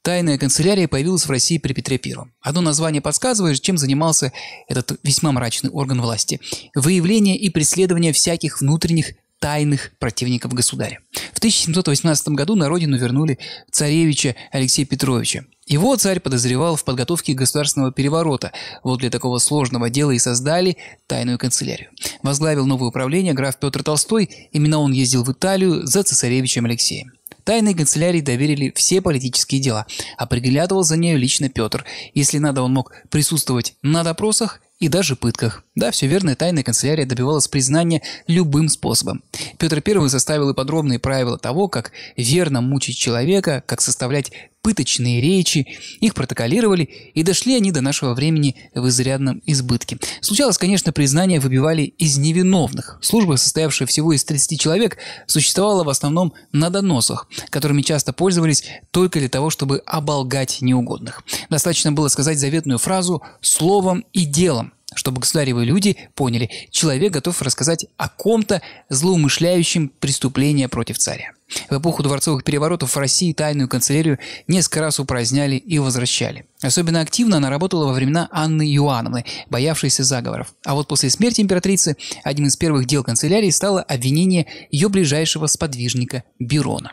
Тайная канцелярия появилась в России при Петре I. Одно название подсказывает, чем занимался этот весьма мрачный орган власти – выявление и преследование всяких внутренних тайных противников государя. В 1718 году на родину вернули царевича Алексея Петровича. Его царь подозревал в подготовке государственного переворота. Вот для такого сложного дела и создали тайную канцелярию. Возглавил новое управление граф Петр Толстой, именно он ездил в Италию за цесаревичем Алексеем. Тайной канцелярии доверили все политические дела, а приглядывал за нею лично Петр. Если надо, он мог присутствовать на допросах и даже пытках. Да, все верно, тайная канцелярия добивалась признания любым способом. Петр I составил и подробные правила того, как верно мучить человека, как составлять пыточные речи, их протоколировали, и дошли они до нашего времени в изрядном избытке. Случалось, конечно, признание выбивали из невиновных. Служба, состоявшая всего из 30 человек, существовала в основном на доносах, которыми часто пользовались только для того, чтобы оболгать неугодных. Достаточно было сказать заветную фразу «словом и делом», чтобы государевые люди поняли, человек готов рассказать о ком-то злоумышляющем преступление против царя. В эпоху дворцовых переворотов в России тайную канцелярию несколько раз упраздняли и возвращали. Особенно активно она работала во времена Анны Иоанновны, боявшейся заговоров. А вот после смерти императрицы одним из первых дел канцелярии стало обвинение ее ближайшего сподвижника Бирона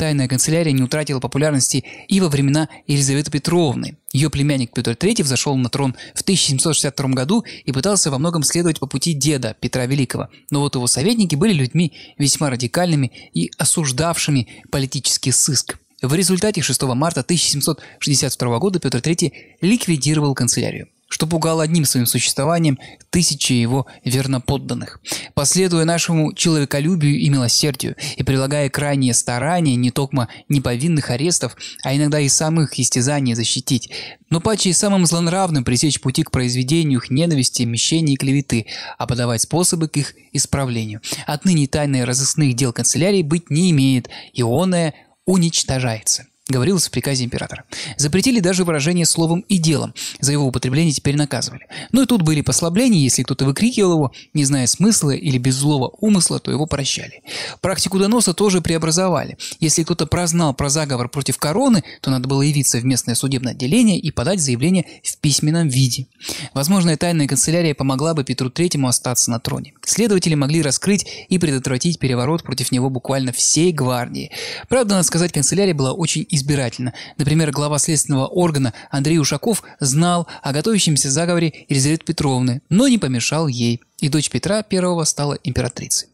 тайная канцелярия не утратила популярности и во времена Елизаветы Петровны. Ее племянник Петр III взошел на трон в 1762 году и пытался во многом следовать по пути деда Петра Великого. Но вот его советники были людьми весьма радикальными и осуждавшими политический сыск. В результате 6 марта 1762 года Петр III ликвидировал канцелярию что пугало одним своим существованием тысячи его верноподданных. Последуя нашему человеколюбию и милосердию, и прилагая крайние старания не токмо неповинных арестов, а иногда и самых истязаний защитить, но паче и самым злонравным пресечь пути к произведению их ненависти, мещения и клеветы, а подавать способы к их исправлению. Отныне тайные разыскных дел канцелярии быть не имеет, и оное уничтожается говорилось в приказе императора. Запретили даже выражение словом и делом. За его употребление теперь наказывали. Ну и тут были послабления, если кто-то выкрикивал его, не зная смысла или без злого умысла, то его прощали. Практику доноса тоже преобразовали. Если кто-то прознал про заговор против короны, то надо было явиться в местное судебное отделение и подать заявление в письменном виде. Возможно, тайная канцелярия помогла бы Петру III остаться на троне. Следователи могли раскрыть и предотвратить переворот против него буквально всей гвардии. Правда, надо сказать, канцелярия была очень известна избирательно. Например, глава следственного органа Андрей Ушаков знал о готовящемся заговоре Елизаветы Петровны, но не помешал ей. И дочь Петра I стала императрицей.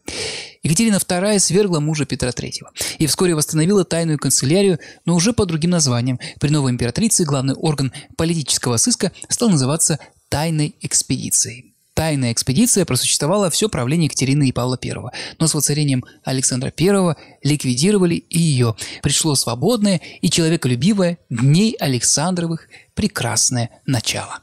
Екатерина II свергла мужа Петра III и вскоре восстановила тайную канцелярию, но уже под другим названием. При новой императрице главный орган политического сыска стал называться «тайной экспедицией». Тайная экспедиция просуществовала все правление Екатерины и Павла I, но с воцарением Александра I ликвидировали и ее. Пришло свободное и человеколюбивое дней Александровых прекрасное начало.